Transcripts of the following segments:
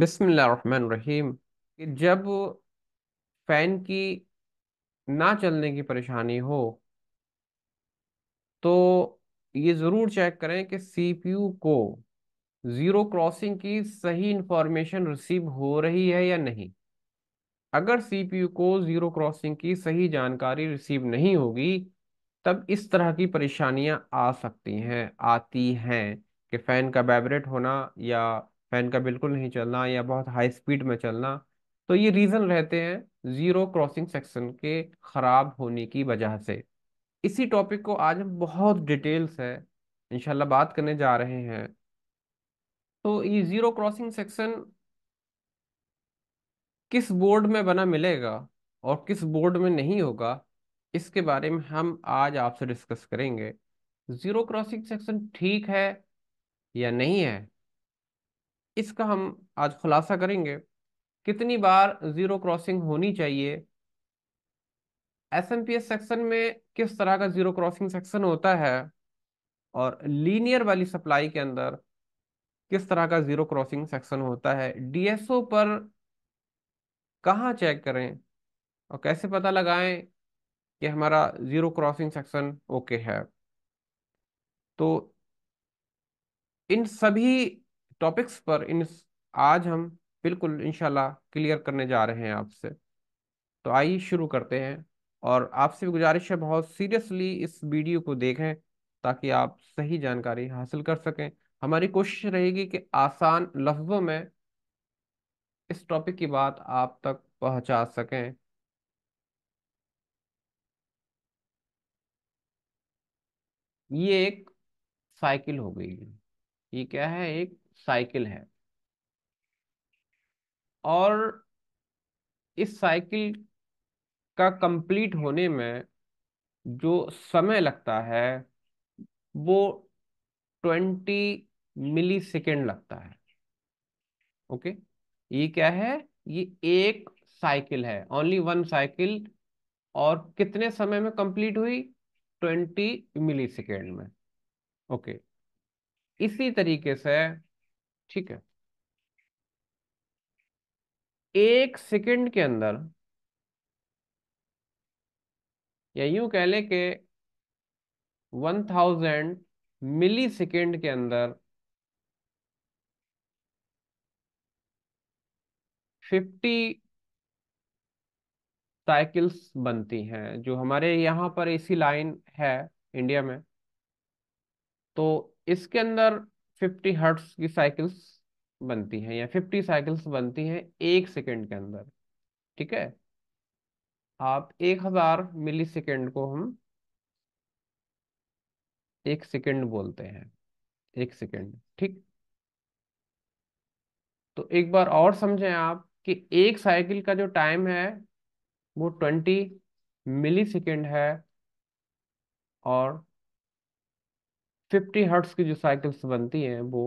बिसमीम कि जब फ़ैन की ना चलने की परेशानी हो तो ये ज़रूर चेक करें कि सीपीयू को ज़ीरो क्रॉसिंग की सही इन्फ़ॉर्मेशन रिसीव हो रही है या नहीं अगर सीपीयू को ज़ीरो क्रॉसिंग की सही जानकारी रिसीव नहीं होगी तब इस तरह की परेशानियां आ सकती हैं आती हैं कि फ़ैन का वाइब्रेट होना या फैन का बिल्कुल नहीं चलना या बहुत हाई स्पीड में चलना तो ये रीज़न रहते हैं ज़ीरो क्रॉसिंग सेक्शन के ख़राब होने की वजह से इसी टॉपिक को आज हम बहुत डिटेल्स है इनशाला बात करने जा रहे हैं तो ये ज़ीरो क्रॉसिंग सेक्शन किस बोर्ड में बना मिलेगा और किस बोर्ड में नहीं होगा इसके बारे में हम आज आपसे डिस्कस करेंगे ज़ीरो क्रॉसिंग सेक्शन ठीक है या नहीं है इसका हम आज खुलासा करेंगे कितनी बार जीरो क्रॉसिंग होनी चाहिए S M P S section में किस तरह का जीरो क्रॉसिंग सेक्शन होता है और लीनियर वाली सप्लाई के अंदर किस तरह का जीरो क्रॉसिंग सेक्शन होता है डीएसओ पर कहाँ चेक करें और कैसे पता लगाएं कि हमारा जीरो क्रॉसिंग सेक्शन ओके है तो इन सभी टॉपिक्स पर इन आज हम बिल्कुल इनशाला क्लियर करने जा रहे हैं आपसे तो आइए शुरू करते हैं और आपसे भी गुजारिश है बहुत सीरियसली इस वीडियो को देखें ताकि आप सही जानकारी हासिल कर सकें हमारी कोशिश रहेगी कि आसान लफ्ज़ों में इस टॉपिक की बात आप तक पहुंचा सकें ये एक साइकिल हो गई ये क्या है एक साइकिल है और इस साइकिल का कंप्लीट होने में जो समय लगता है वो ट्वेंटी मिली सेकेंड लगता है ओके ये क्या है ये एक साइकिल है ओनली वन साइकिल और कितने समय में कंप्लीट हुई ट्वेंटी मिली सेकेंड में ओके इसी तरीके से ठीक है एक सेकंड के अंदर या यूं कह ले के वन थाउजेंड मिली सेकेंड के अंदर फिफ्टी साइकिल्स बनती हैं जो हमारे यहाँ पर ऐसी लाइन है इंडिया में तो इसके अंदर फिफ्टी हर्ट्स की साइकिल्स बनती हैं या फिफ्टी साइकिल्स बनती हैं एक सेकेंड के अंदर ठीक है आप एक हजार मिली सेकेंड को हम एक सेकेंड बोलते हैं एक सेकेंड ठीक तो एक बार और समझें आप कि एक साइकिल का जो टाइम है वो ट्वेंटी मिली सेकेंड है और 50 हर्ट्स की जो साइकिल्स बनती हैं वो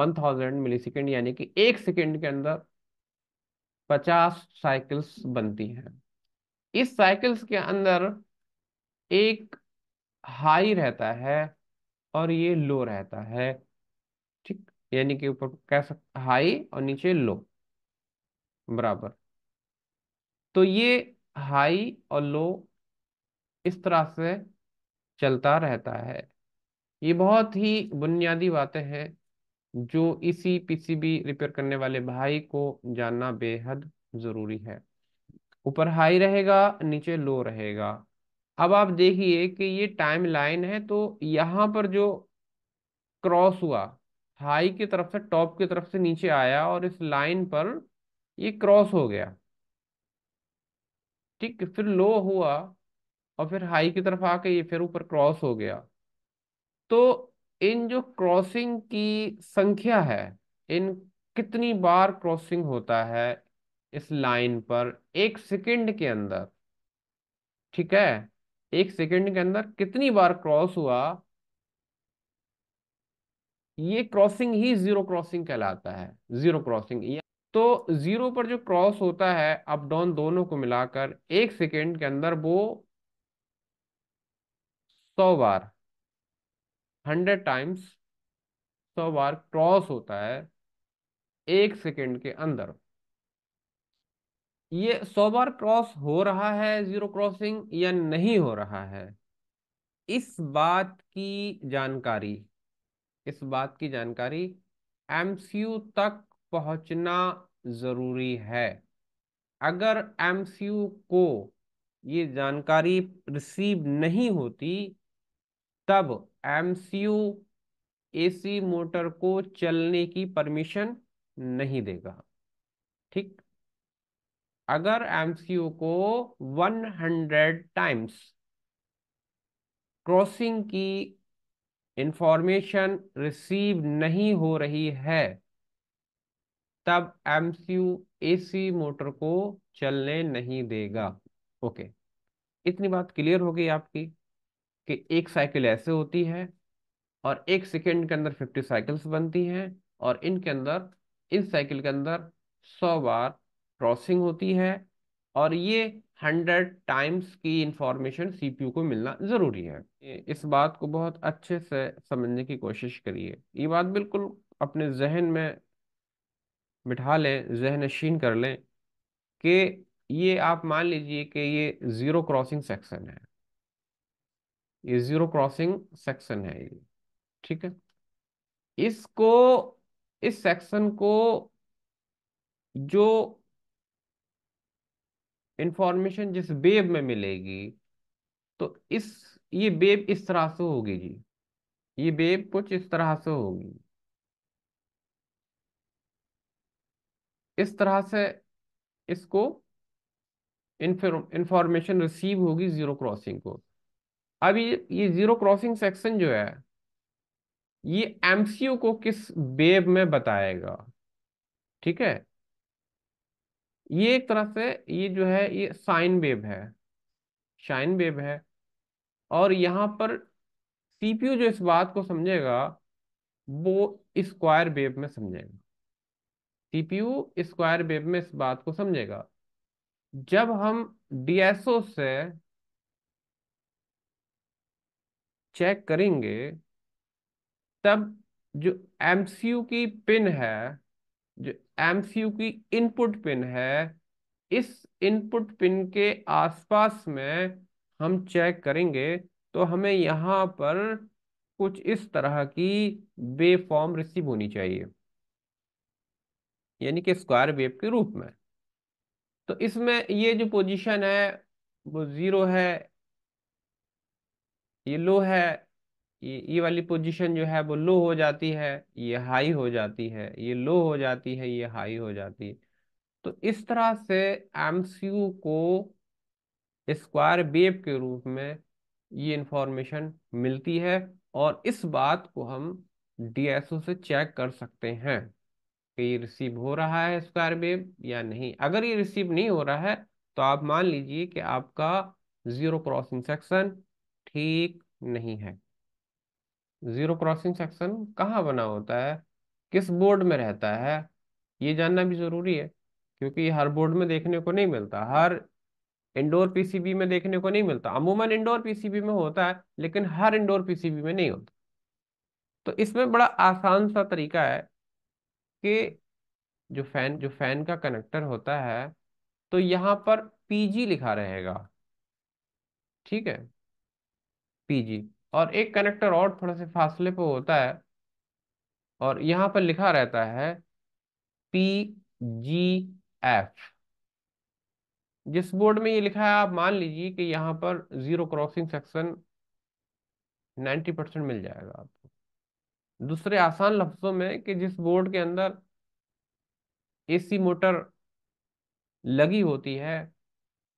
1000 थाउजेंड मिली सेकेंड यानी कि एक सेकेंड के अंदर 50 साइकिल्स बनती हैं इस साइकिल्स के अंदर एक हाई रहता है और ये लो रहता है ठीक यानी कि ऊपर कह सकते हाई और नीचे लो बराबर तो ये हाई और लो इस तरह से चलता रहता है ये बहुत ही बुनियादी बातें हैं जो इसी पीसीबी रिपेयर करने वाले भाई को जानना बेहद जरूरी है ऊपर हाई रहेगा नीचे लो रहेगा अब आप देखिए कि ये टाइम लाइन है तो यहाँ पर जो क्रॉस हुआ हाई की तरफ से टॉप की तरफ से नीचे आया और इस लाइन पर ये क्रॉस हो गया ठीक फिर लो हुआ और फिर हाई की तरफ आके ये फिर ऊपर क्रॉस हो गया तो इन जो क्रॉसिंग की संख्या है इन कितनी बार क्रॉसिंग होता है इस लाइन पर एक सेकंड के अंदर ठीक है एक सेकंड के अंदर कितनी बार क्रॉस हुआ ये क्रॉसिंग ही जीरो क्रॉसिंग कहलाता है जीरो क्रॉसिंग तो जीरो पर जो क्रॉस होता है अप डाउन दोनों को मिलाकर एक सेकेंड के अंदर वो सौ बार हंड्रेड टाइम्स सौ बार क्रॉस होता है एक सेकेंड के अंदर ये सौ बार क्रॉस हो रहा है जीरो क्रॉसिंग या नहीं हो रहा है इस बात की जानकारी इस बात की जानकारी एमसीयू तक पहुंचना जरूरी है अगर एमसीयू को ये जानकारी रिसीव नहीं होती तब एमसीयू एसी मोटर को चलने की परमिशन नहीं देगा ठीक अगर एमसीयू को 100 टाइम्स क्रॉसिंग की इंफॉर्मेशन रिसीव नहीं हो रही है तब एमसीयू एसी मोटर को चलने नहीं देगा ओके इतनी बात क्लियर हो गई आपकी कि एक साइकिल ऐसे होती है और एक सेकेंड के अंदर फिफ्टी साइकिल्स बनती हैं और इनके अंदर इस साइकिल के अंदर सौ बार क्रॉसिंग होती है और ये हंड्रेड टाइम्स की इंफॉर्मेशन सीपीयू को मिलना ज़रूरी है इस बात को बहुत अच्छे से समझने की कोशिश करिए ये बात बिल्कुल अपने जहन में बिठा लें जहन नशीन कर लें कि ये आप मान लीजिए कि ये ज़ीरो क्रॉसिंग सेक्शन है ये जीरो क्रॉसिंग सेक्शन है ये ठीक है इसको इस सेक्शन को जो इंफॉर्मेशन जिस वेब में मिलेगी तो इस ये वेब इस तरह से होगी जी ये वेब कुछ इस तरह से होगी इस तरह से इसको इंफॉर्मेशन रिसीव होगी जीरो क्रॉसिंग को अब ये ये जीरो क्रॉसिंग सेक्शन जो है ये एमसीयू को किस बेब में बताएगा ठीक है ये एक तरह से ये जो है ये साइन बेब है साइन बेब है और यहां पर सीपीयू जो इस बात को समझेगा वो स्क्वायर बेब में समझेगा सीपीयू स्क्वायर बेब में इस बात को समझेगा जब हम डीएसओ से चेक करेंगे तब जो एम की पिन है जो एम की इनपुट पिन है इस इनपुट पिन के आसपास में हम चेक करेंगे तो हमें यहाँ पर कुछ इस तरह की वेव फॉर्म रिसीव होनी चाहिए यानी कि स्क्वायर वेव के रूप में तो इसमें ये जो पोजीशन है वो जीरो है ये लो है ये ये वाली पोजीशन जो है वो लो हो जाती है ये हाई हो जाती है ये लो हो जाती है ये हाई हो जाती है तो इस तरह से एम को स्क्वायर बेब के रूप में ये इंफॉर्मेशन मिलती है और इस बात को हम डीएसओ से चेक कर सकते हैं कि ये रिसीव हो रहा है स्क्वायर बेब या नहीं अगर ये रिसीव नहीं हो रहा है तो आप मान लीजिए कि आपका जीरो क्रॉसिंग सेक्शन ठीक नहीं है जीरो क्रॉसिंग सेक्शन कहाँ बना होता है किस बोर्ड में रहता है ये जानना भी जरूरी है क्योंकि हर बोर्ड में देखने को नहीं मिलता हर इंडोर पीसीबी में देखने को नहीं मिलता अमूमन इंडोर पीसीबी में होता है लेकिन हर इंडोर पीसीबी में नहीं होता तो इसमें बड़ा आसान सा तरीका है कि जो फैन जो फैन का कनेक्टर होता है तो यहाँ पर पीजी लिखा रहेगा ठीक है पीजी और एक कनेक्टर और थोड़ा से फासले पे होता है और यहाँ पर लिखा रहता है पी जी एफ जिस बोर्ड में ये लिखा है आप मान लीजिए कि यहाँ पर zero crossing section ninety percent मिल जाएगा आपको दूसरे आसान लफ्जों में कि जिस बोर्ड के अंदर एसी मोटर लगी होती है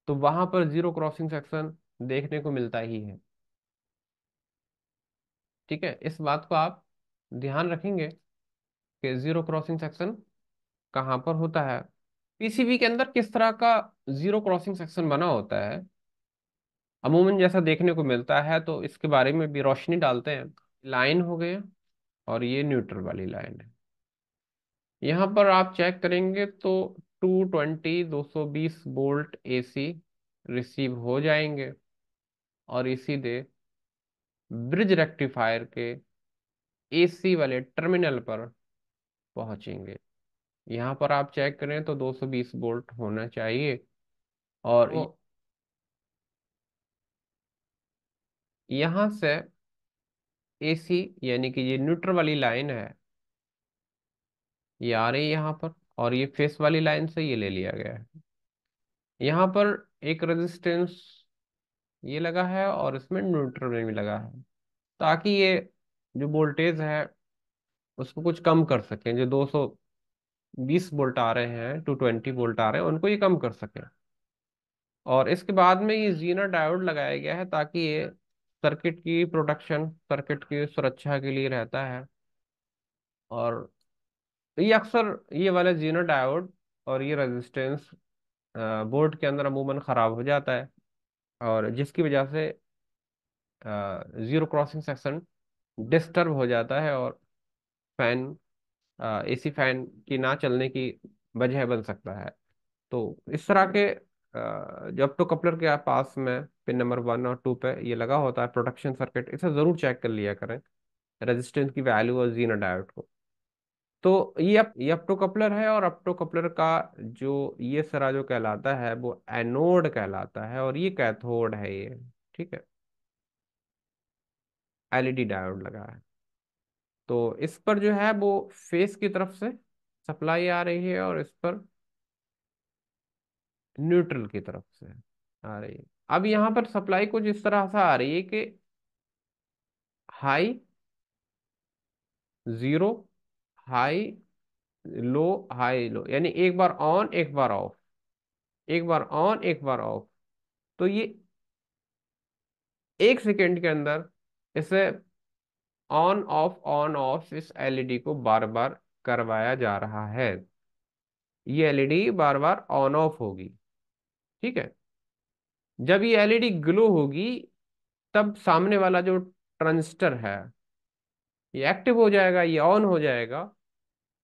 तो वहाँ पर जीरो क्रॉसिंग सेक्शन देखने को मिलता ही है ठीक है इस बात को आप ध्यान रखेंगे कि जीरो क्रॉसिंग सेक्शन कहाँ पर होता है पीसीबी के अंदर किस तरह का जीरो क्रॉसिंग सेक्शन बना होता है अमूमन जैसा देखने को मिलता है तो इसके बारे में भी रोशनी डालते हैं लाइन हो गए और ये न्यूट्रल वाली लाइन है यहाँ पर आप चेक करेंगे तो 220 220 वोल्ट एसी रिसीव हो जाएंगे और इसी दे ब्रिज रेक्टिफायर के एसी वाले टर्मिनल पर पहुंचेंगे यहाँ पर आप चेक करें तो 220 वोल्ट होना चाहिए और यहां से एसी यानी कि ये न्यूट्रल वाली लाइन है ये आ रही यहां यहाँ पर और ये फेस वाली लाइन से ये ले लिया गया है यहाँ पर एक रेजिस्टेंस ये लगा है और इसमें न्यूट्रल में भी लगा है ताकि ये जो वोल्टेज है उसको कुछ कम कर सकें जो 220 वोल्ट आ रहे हैं 220 वोल्ट आ रहे हैं उनको ये कम कर सकें और इसके बाद में ये जीना डायोड लगाया गया है ताकि ये सर्किट की प्रोटेक्शन सर्किट की सुरक्षा के लिए रहता है और ये अक्सर ये वाला जीना डायोड और ये रेजिस्टेंस बोर्ड के अंदर अमूमन ख़राब हो जाता है और जिसकी वजह से जीरो क्रॉसिंग सेक्शन डिस्टर्ब हो जाता है और फैन एसी फैन की ना चलने की वजह बन सकता है तो इस तरह के जो अपटो कपलर के पास में पिन नंबर वन और टू पे ये लगा होता है प्रोटेक्शन सर्किट इसे ज़रूर चेक कर लिया करें रेजिस्टेंस की वैल्यू और जीना डायोड को तो ये अप ये कपलर है और अपटो कपलर का जो ये सरा जो कहलाता है वो एनोड कहलाता है और ये कैथोड है ये ठीक है एलईडी डायोड लगा है तो इस पर जो है वो फेस की तरफ से सप्लाई आ रही है और इस पर न्यूट्रल की तरफ से आ रही है अब यहां पर सप्लाई कुछ इस तरह से आ रही है कि high zero high low high low यानी एक बार ऑन एक बार ऑफ एक बार ऑन एक बार ऑफ तो ये एक सेकेंड के अंदर इसे ऑन ऑफ ऑन ऑफ इस एलईडी e को बार बार करवाया जा रहा है ये एलईडी e बार बार ऑन ऑफ होगी ठीक है जब ये एलईडी ग्लो e होगी तब सामने वाला जो ट्रांजिस्टर है ये एक्टिव हो जाएगा ये ऑन हो जाएगा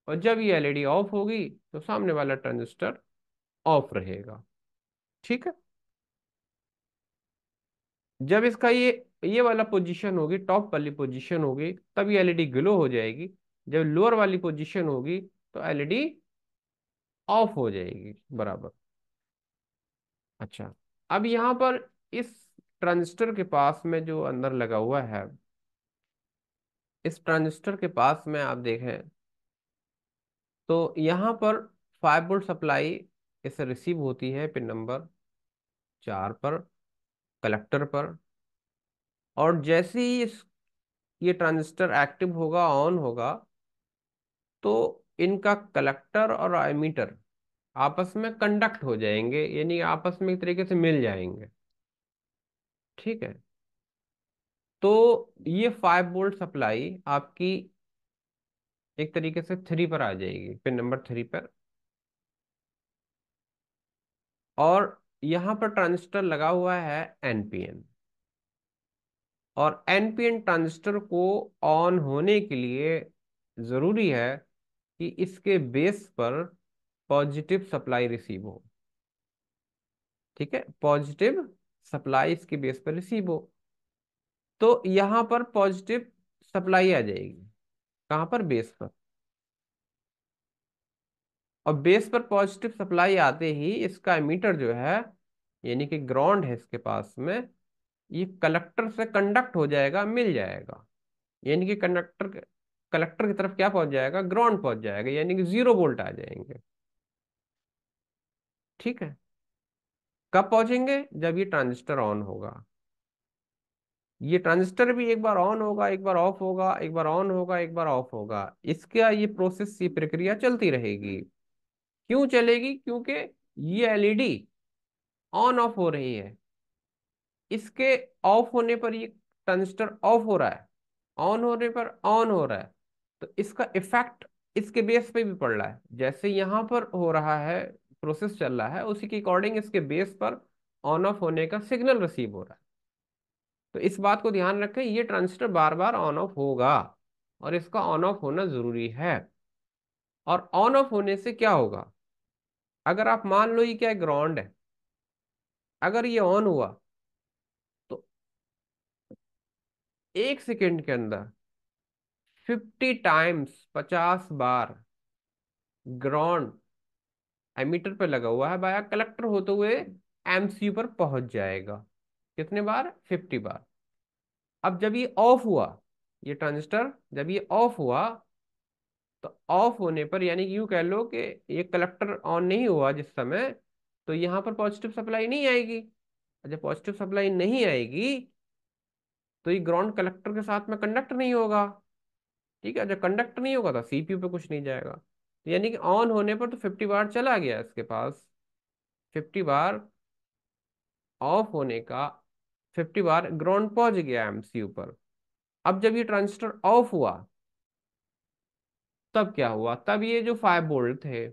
और जब ये एलईडी ऑफ होगी तो सामने वाला ट्रांजिस्टर ऑफ रहेगा ठीक है जब इसका ये ये वाला पोजीशन होगी टॉप वाली पोजीशन होगी तब ये एलईडी ग्लो हो जाएगी जब लोअर वाली पोजीशन होगी तो एलईडी ऑफ हो जाएगी बराबर अच्छा अब यहां पर इस ट्रांजिस्टर के पास में जो अंदर लगा हुआ है इस ट्रांजिस्टर के पास में आप देखें तो यहाँ पर फाइव वोल्ट सप्लाई इसे रिसीव होती है पिन नंबर चार पर कलेक्टर पर और जैसे ही इस ये ट्रांजिस्टर एक्टिव होगा ऑन होगा तो इनका कलेक्टर और एमीटर आपस में कंडक्ट हो जाएंगे यानी आपस में एक तरीके से मिल जाएंगे ठीक है तो ये फाइव वोल्ट सप्लाई आपकी एक तरीके से थ्री पर आ जाएगी पिन नंबर थ्री पर और यहां पर ट्रांजिस्टर लगा हुआ है एनपीएन और एनपीएन ट्रांजिस्टर को ऑन होने के लिए ज़रूरी है कि इसके बेस पर पॉजिटिव सप्लाई रिसीव हो ठीक है पॉजिटिव सप्लाई इसके बेस पर रिसीव हो तो यहां पर पॉजिटिव सप्लाई आ जाएगी कहां पर बेस पर और बेस पर पॉजिटिव सप्लाई आते ही इसका एमीटर जो है यानी कि ग्राउंड है इसके पास में ये कलेक्टर से कंडक्ट हो जाएगा मिल जाएगा यानी कि कंडक्टर कलेक्टर की तरफ क्या पहुंच जाएगा ग्राउंड पहुंच जाएगा यानी कि जीरो वोल्ट आ जाएंगे ठीक है कब पहुंचेंगे जब ये ट्रांजिस्टर ऑन होगा ये ट्रांजिस्टर भी एक बार ऑन होगा एक बार ऑफ होगा एक बार ऑन होगा एक बार ऑफ होगा इसका ये प्रोसेस ये प्रक्रिया चलती रहेगी क्यों चलेगी क्योंकि ये एलईडी e ऑन ऑफ हो रही है इसके ऑफ होने पर ये ट्रांजिस्टर ऑफ हो रहा है ऑन होने पर ऑन हो रहा है तो इसका इफेक्ट इसके बेस पे भी पड़ रहा है जैसे यहाँ पर हो रहा है प्रोसेस चल रहा है उसी के अकॉर्डिंग इसके बेस पर ऑन ऑफ होने का सिग्नल रिसीव हो रहा है तो इस बात को ध्यान रखें ये ट्रांजिस्टर बार बार ऑन ऑफ होगा और इसका ऑन ऑफ होना ज़रूरी है और ऑन ऑफ होने से क्या होगा अगर आप मान लो ये क्या ग्राउंड है अगर ये ऑन हुआ तो एक सेकेंड के अंदर फिफ्टी टाइम्स पचास बार ग्राउंड एमीटर पे लगा हुआ है बाया कलेक्टर होते हुए एमसीयू पर पहुंच जाएगा कितने बार फिफ्टी बार अब जब ये ऑफ हुआ ये ट्रांजिस्टर जब ये ऑफ हुआ तो ऑफ होने पर यानी कि यूं कह लो कि ये कलेक्टर ऑन नहीं हुआ जिस समय तो यहाँ पर पॉजिटिव सप्लाई नहीं आएगी जब पॉजिटिव सप्लाई नहीं आएगी तो ये ग्राउंड कलेक्टर के साथ में कंडक्ट नहीं होगा ठीक है जब कंडक्ट नहीं होगा तो सीपीयू पे कुछ नहीं जाएगा तो यानी कि ऑन होने पर तो फिफ्टी बार चला गया इसके पास फिफ्टी बार ऑफ होने का फिफ्टी बार ग्राउंड पहुंच गया एमसीयू पर अब जब ये ट्रांजिस्टर ऑफ हुआ तब क्या हुआ तब ये जो फाइव बोल्ट थे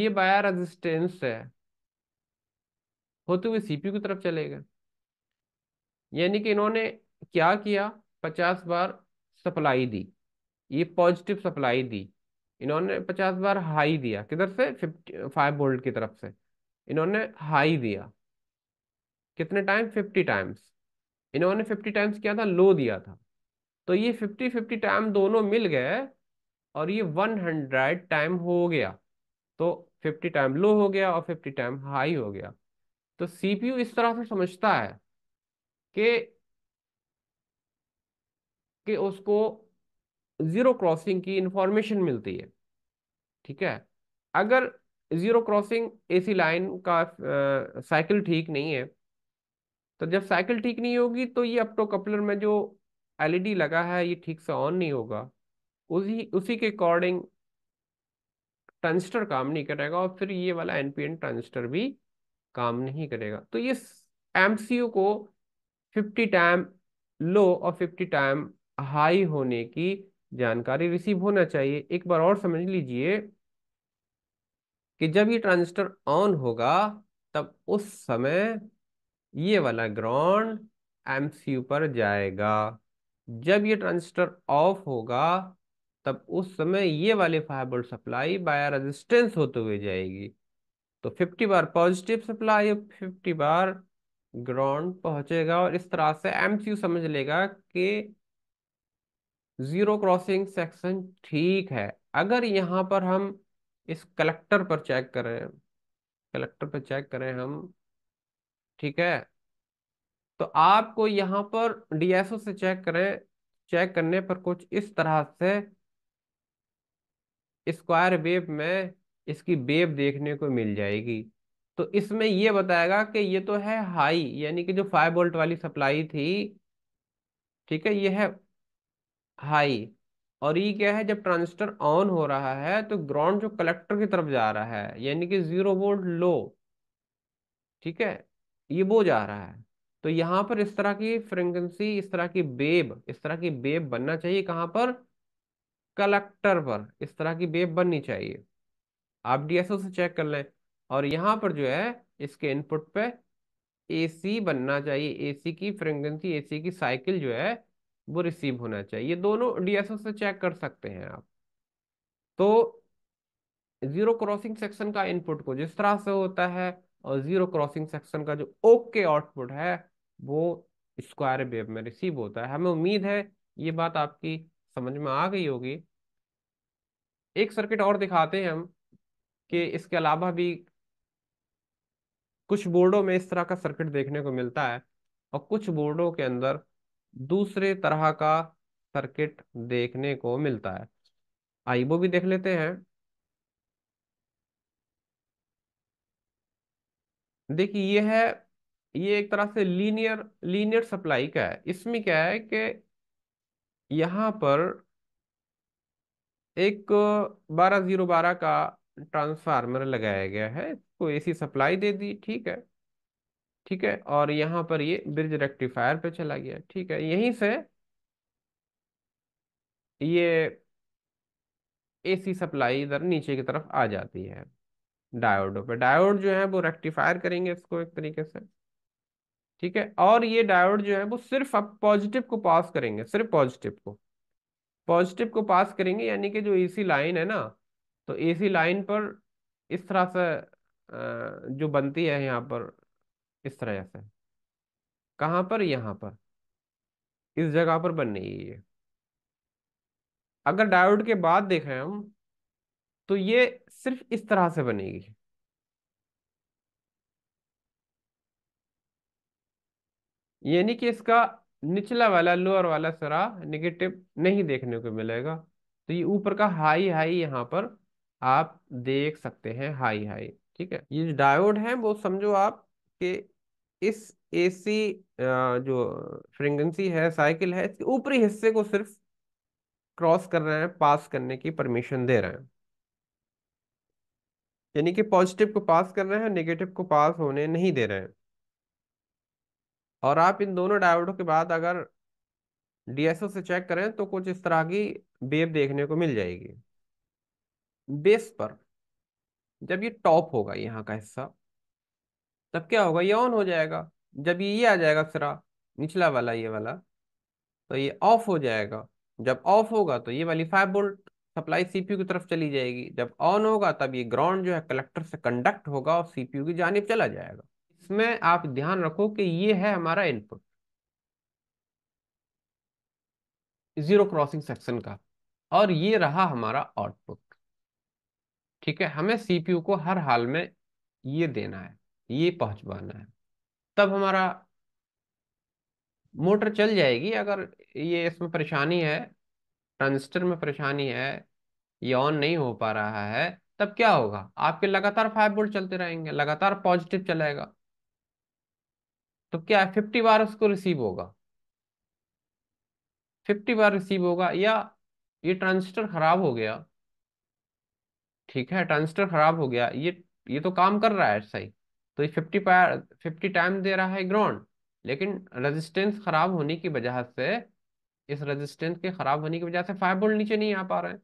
ये बाया रेजिस्टेंस है होते हुए सीपीयू की तरफ चले गए यानी कि इन्होंने क्या किया पचास बार सप्लाई दी ये पॉजिटिव सप्लाई दी इन्होंने पचास बार हाई दिया किधर से फिफ्टी फाइव बोल्ट की तरफ से इन्होंने हाई दिया कितने टाइम फिफ्टी टाइम्स इन्होंने फिफ्टी टाइम्स किया था लो दिया था तो ये फिफ्टी फिफ्टी टाइम दोनों मिल गए और ये वन हंड्रेड टाइम हो गया तो फिफ्टी टाइम लो हो गया और फिफ्टी टाइम हाई हो गया तो सीपीयू इस तरह से समझता है कि कि उसको जीरो क्रॉसिंग की इंफॉर्मेशन मिलती है ठीक है अगर जीरो क्रॉसिंग एसी लाइन का साइकिल ठीक नहीं है तो जब साइकिल ठीक नहीं होगी तो ये अपटो कपलर में जो एलईडी लगा है ये ठीक से ऑन नहीं होगा उसी उसी के अकॉर्डिंग ट्रांजिस्टर काम नहीं करेगा और फिर ये वाला एनपीएन ट्रांजिस्टर भी काम नहीं करेगा तो ये एमसीयू को 50 टाइम लो और 50 टाइम हाई होने की जानकारी रिसीव होना चाहिए एक बार और समझ लीजिए कि जब ये ट्रांजिस्टर ऑन होगा तब उस समय ये वाला ग्राउंड एम पर जाएगा जब ये ट्रांजिस्टर ऑफ होगा तब उस समय ये वाले फाइव सप्लाई बाया रेजिस्टेंस होते हुए जाएगी तो 50 बार पॉजिटिव सप्लाई 50 बार ग्राउंड पहुंचेगा और इस तरह से एम समझ लेगा कि जीरो क्रॉसिंग सेक्शन ठीक है अगर यहाँ पर हम इस कलेक्टर पर चेक करें कलेक्टर पर चेक करें हम ठीक है तो आपको यहाँ पर डीएसओ से चेक करें चेक करने पर कुछ इस तरह से स्क्वायर वेब में इसकी वेब देखने को मिल जाएगी तो इसमें यह बताएगा कि ये तो है हाई यानी कि जो फाइव वोल्ट वाली सप्लाई थी ठीक है ये है हाई और ये क्या है जब ट्रांजिस्टर ऑन हो रहा है तो ग्राउंड जो कलेक्टर की तरफ जा रहा है यानी कि जीरो वोल्ट लो ठीक है ये वो जा रहा है तो यहाँ पर इस तरह की फ्रिक्वेंसी इस तरह की बेब इस तरह की बेब बनना चाहिए कहाँ पर कलेक्टर पर इस तरह की बेब बननी चाहिए आप डीएसओ से चेक कर लें और यहाँ पर जो है इसके इनपुट पे एसी बनना चाहिए एसी की फ्रिक्वेंसी एसी की साइकिल जो है वो रिसीव होना चाहिए ये दोनों डीएसओ से चेक कर सकते हैं आप तो जीरो क्रॉसिंग सेक्शन का इनपुट को जिस तरह से होता है और जीरो क्रॉसिंग सेक्शन का जो ओके आउटपुट है वो स्क्वायर वेव में रिसीव होता है हमें उम्मीद है ये बात आपकी समझ में आ गई होगी एक सर्किट और दिखाते हैं हम कि इसके अलावा भी कुछ बोर्डों में इस तरह का सर्किट देखने को मिलता है और कुछ बोर्डों के अंदर दूसरे तरह का सर्किट देखने को मिलता है आईबो वो भी देख लेते हैं देखिए ये है ये एक तरह से लीनियर लीनियर सप्लाई का है इसमें क्या है कि यहाँ पर एक बारह जीरो बारह का ट्रांसफार्मर लगाया गया है इसको तो एसी सप्लाई दे दी ठीक है ठीक है और यहाँ पर ये ब्रिज रेक्टिफायर पे चला गया ठीक है यहीं से ये एसी सप्लाई इधर नीचे की तरफ आ जाती है डायोडो पे डायोड जो है वो रेक्टिफायर करेंगे इसको एक तरीके से ठीक है और ये डायोड जो है वो सिर्फ अब पॉजिटिव को पास करेंगे सिर्फ पॉजिटिव को पॉजिटिव को पास करेंगे यानी कि जो एसी लाइन है ना तो एसी लाइन पर इस तरह से जो बनती है यहाँ पर इस तरह से कहाँ पर यहाँ पर इस जगह पर बन रही है ये अगर डायोड के बाद देख रहे हैं हम तो ये सिर्फ इस तरह से बनेगी यानी कि इसका निचला वाला लोअर वाला सरा निगेटिव नहीं देखने को मिलेगा तो ये ऊपर का हाई हाई यहाँ पर आप देख सकते हैं हाई हाई ठीक है ये जो डायोड है वो समझो आप कि इस एसी जो फ्रिक्वेंसी है साइकिल है इसके ऊपरी हिस्से को सिर्फ क्रॉस कर रहे हैं पास करने की परमिशन दे रहे हैं यानी कि पॉजिटिव को पास कर रहे हैं और नेगेटिव को पास होने नहीं दे रहे हैं और आप इन दोनों डायोडों के बाद अगर डीएसओ से चेक करें तो कुछ इस तरह की बेब देखने को मिल जाएगी बेस पर जब ये टॉप होगा यहाँ का हिस्सा तब क्या होगा ये ऑन हो जाएगा जब ये आ जाएगा सिरा निचला वाला ये वाला तो ये ऑफ हो जाएगा जब ऑफ होगा तो ये वाली फाइव बोल्ट सप्लाई सीपीयू की तरफ चली जाएगी जब ऑन होगा तब ये ग्राउंड जो है कलेक्टर से कंडक्ट होगा और सीपीयू की जानब चला जाएगा इसमें आप ध्यान रखो कि ये है हमारा इनपुट जीरो क्रॉसिंग सेक्शन का और ये रहा हमारा आउटपुट ठीक है हमें सीपीयू को हर हाल में ये देना है ये पहुंचवाना है तब हमारा मोटर चल जाएगी अगर ये इसमें परेशानी है ट्रांजिस्टर में परेशानी है ये ऑन नहीं हो पा रहा है तब क्या होगा आपके लगातार फाइव वोल्ट चलते रहेंगे लगातार पॉजिटिव चलेगा तो क्या है फिफ्टी बार उसको रिसीव होगा फिफ्टी बार रिसीव होगा या ये ट्रांजिस्टर खराब हो गया ठीक है ट्रांजिस्टर खराब हो गया ये ये तो काम कर रहा है सही तो ये फिफ्टी फिफ्टी टाइम दे रहा है ग्राउंड लेकिन रेजिस्टेंस खराब होने की वजह से इस रेजिस्टेंस के खराब होने की वजह से फाइव वोल्ट नीचे नहीं आ पा रहे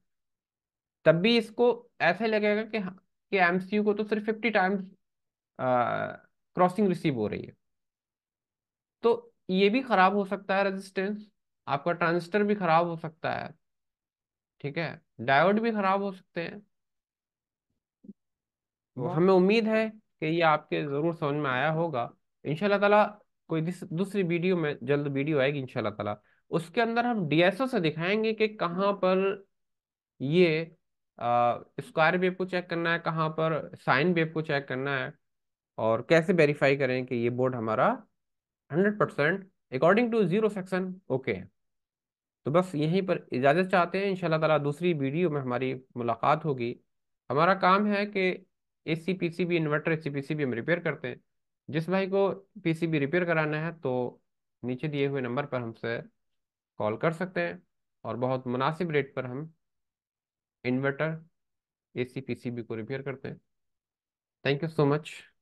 तब भी इसको ऐसे लगेगा कि हाँ, कि एमसीयू को तो सिर्फ फिफ्टी टाइम्स क्रॉसिंग रिसीव हो रही है तो ये भी खराब हो सकता है रेजिस्टेंस आपका ट्रांजिस्टर भी खराब हो सकता है ठीक है डायोड भी खराब हो सकते हैं तो हमें उम्मीद है कि ये आपके ज़रूर समझ में आया होगा इनशाला ताला कोई दूसरी वीडियो में जल्द वीडियो आएगी इनशाला ताला उसके अंदर हम डीएसओ से दिखाएंगे कि कहाँ पर ये स्क्वायर वेब को चेक करना है कहाँ पर साइन वेब को चेक करना है और कैसे वेरीफाई करें कि ये बोर्ड हमारा hundred percent according to zero section okay है तो बस यहीं पर इजाज़त चाहते हैं इंशाल्लाह ताला दूसरी वीडियो में हमारी मुलाकात होगी हमारा काम है कि A C P C B inverter A C P C B हम रिपेयर करते हैं जिस भाई को पी सी बी रिपेयर कराना है तो नीचे दिए हुए नंबर पर हमसे कॉल कर सकते हैं और बहुत मुनासिब रेट पर हम इन्वर्टर ए सी पी सी को रिपेयर करते हैं थैंक यू सो मच